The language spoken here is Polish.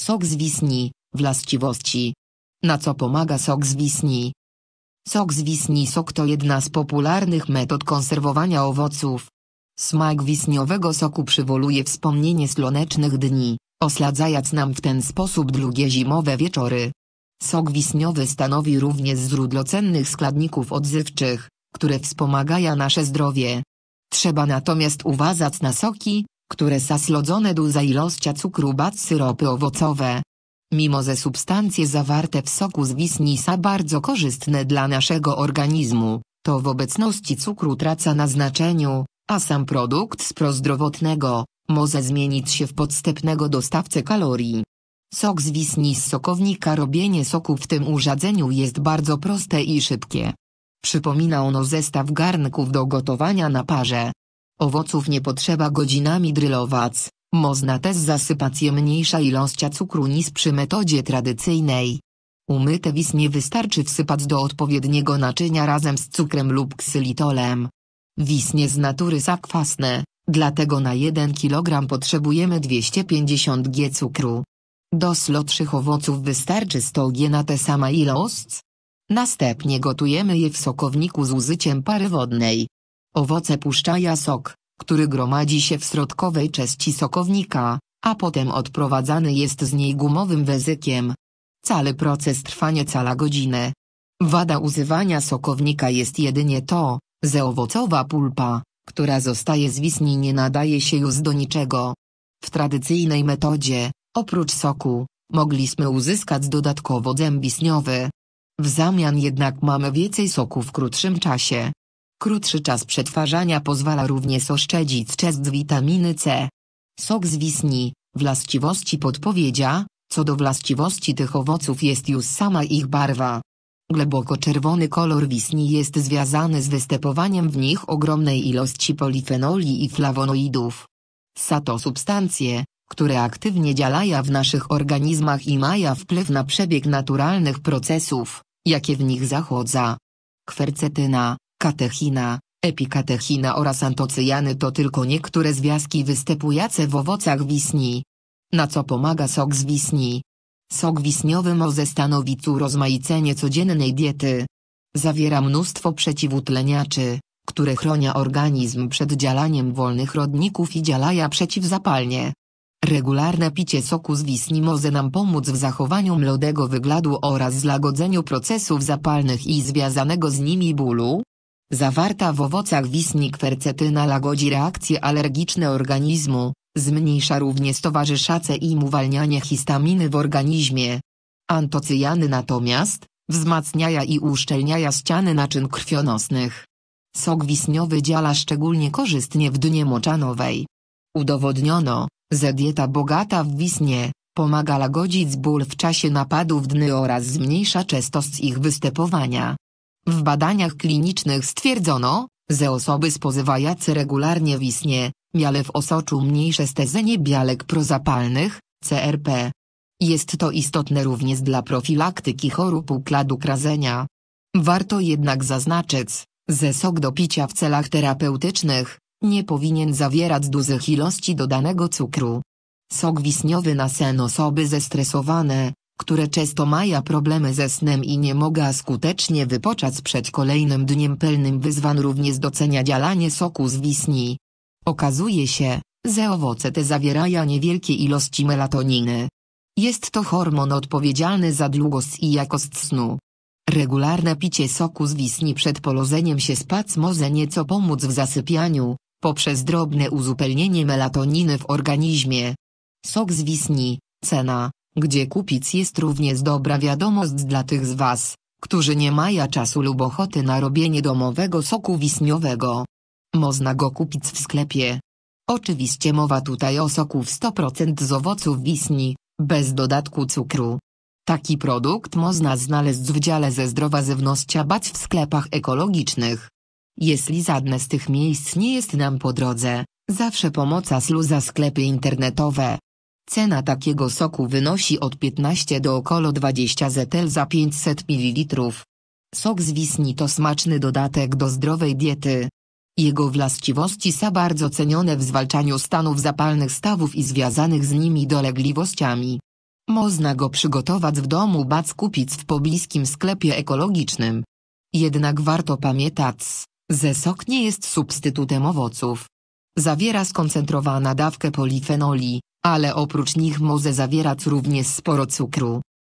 Sok z wisni, właściwości. Na co pomaga sok z wisni? Sok z wisni sok to jedna z popularnych metod konserwowania owoców. Smak wisniowego soku przywołuje wspomnienie słonecznych dni, osladzając nam w ten sposób długie zimowe wieczory. Sok wisniowy stanowi również źródło cennych składników odżywczych, które wspomagają nasze zdrowie. Trzeba natomiast uważać na soki, które są słodzone duża ilością cukru bad syropy owocowe. Mimo że substancje zawarte w soku z wisni są bardzo korzystne dla naszego organizmu, to w obecności cukru traca na znaczeniu, a sam produkt z prozdrowotnego, może zmienić się w podstępnego dostawcę kalorii. Sok z wisni z sokownika Robienie soku w tym urządzeniu jest bardzo proste i szybkie. Przypomina ono zestaw garnków do gotowania na parze. Owoców nie potrzeba godzinami drylować, można też zasypać je mniejsza ilość cukru niż przy metodzie tradycyjnej. Umyte wis nie wystarczy wsypać do odpowiedniego naczynia razem z cukrem lub ksylitolem. Wisnie z natury zakwasne, dlatego na 1 kg potrzebujemy 250 g cukru. Do slotszych owoców wystarczy 100 g na tę sama ilość. Następnie gotujemy je w sokowniku z użyciem pary wodnej. Owoce puszczają sok, który gromadzi się w środkowej części sokownika, a potem odprowadzany jest z niej gumowym wezykiem. Cały proces trwa niecała godziny. Wada używania sokownika jest jedynie to, że owocowa pulpa, która zostaje z wisni nie nadaje się już do niczego. W tradycyjnej metodzie, oprócz soku, mogliśmy uzyskać dodatkowo dęb wiśniowy. W zamian jednak mamy więcej soku w krótszym czasie. Krótszy czas przetwarzania pozwala również oszczędzić czas witaminy C. Sok z wisni, właściwości podpowiedzia, co do właściwości tych owoców jest już sama ich barwa. Głęboko czerwony kolor wisni jest związany z występowaniem w nich ogromnej ilości polifenoli i flawonoidów. Są to substancje, które aktywnie działają w naszych organizmach i mają wpływ na przebieg naturalnych procesów, jakie w nich zachodza. Kwercetyna, katechina, epikatechina oraz antocyjany to tylko niektóre związki występujące w owocach wisni. Na co pomaga sok z wisni? Sok wisniowy może stanowić urozmaicenie codziennej diety. Zawiera mnóstwo przeciwutleniaczy, które chronią organizm przed działaniem wolnych rodników i działają przeciwzapalnie. Regularne picie soku z wisni może nam pomóc w zachowaniu młodego wyglądu oraz złagodzeniu procesów zapalnych i związanego z nimi bólu, Zawarta w owocach wisni kwercetyna lagodzi reakcje alergiczne organizmu, zmniejsza również towarzyszace im uwalnianie histaminy w organizmie. Antocyjany natomiast, wzmacniają i uszczelniają ściany naczyń krwionosnych. Sok wisniowy działa szczególnie korzystnie w dnie moczanowej. Udowodniono, że dieta bogata w wisnie, pomaga lagodzić ból w czasie napadów dny oraz zmniejsza częstość ich występowania. W badaniach klinicznych stwierdzono, że osoby spożywające regularnie wisnie, miały w osoczu mniejsze stezenie białek prozapalnych, CRP. Jest to istotne również dla profilaktyki chorób układu krazenia. Warto jednak zaznaczyć, że sok do picia w celach terapeutycznych nie powinien zawierać dużych ilości dodanego cukru. Sok wisniowy na sen osoby zestresowane, które często mają problemy ze snem i nie mogą skutecznie wypoczać przed kolejnym dniem pełnym wyzwań również docenia działanie soku z wisni. Okazuje się, że owoce te zawierają niewielkie ilości melatoniny. Jest to hormon odpowiedzialny za długość i jakość snu. Regularne picie soku z wisni przed polozeniem się spać może nieco pomóc w zasypianiu, poprzez drobne uzupełnienie melatoniny w organizmie. Sok z wisni, cena gdzie kupić jest również dobra wiadomość dla tych z Was, którzy nie mają czasu lub ochoty na robienie domowego soku wisniowego. Można go kupić w sklepie. Oczywiście mowa tutaj o soku w 100% z owoców wisni, bez dodatku cukru. Taki produkt można znaleźć w dziale ze zdrowa żywnością bać w sklepach ekologicznych. Jeśli żadne z tych miejsc nie jest nam po drodze, zawsze pomoca śluza sklepy internetowe, Cena takiego soku wynosi od 15 do około 20 zetel za 500 ml. Sok z wisni to smaczny dodatek do zdrowej diety. Jego właściwości są bardzo cenione w zwalczaniu stanów zapalnych stawów i związanych z nimi dolegliwościami. Można go przygotować w domu bac kupić w pobliskim sklepie ekologicznym. Jednak warto pamiętać, że sok nie jest substytutem owoców. Zawiera skoncentrowana dawkę polifenoli, ale oprócz nich moze zawiera również sporo cukru.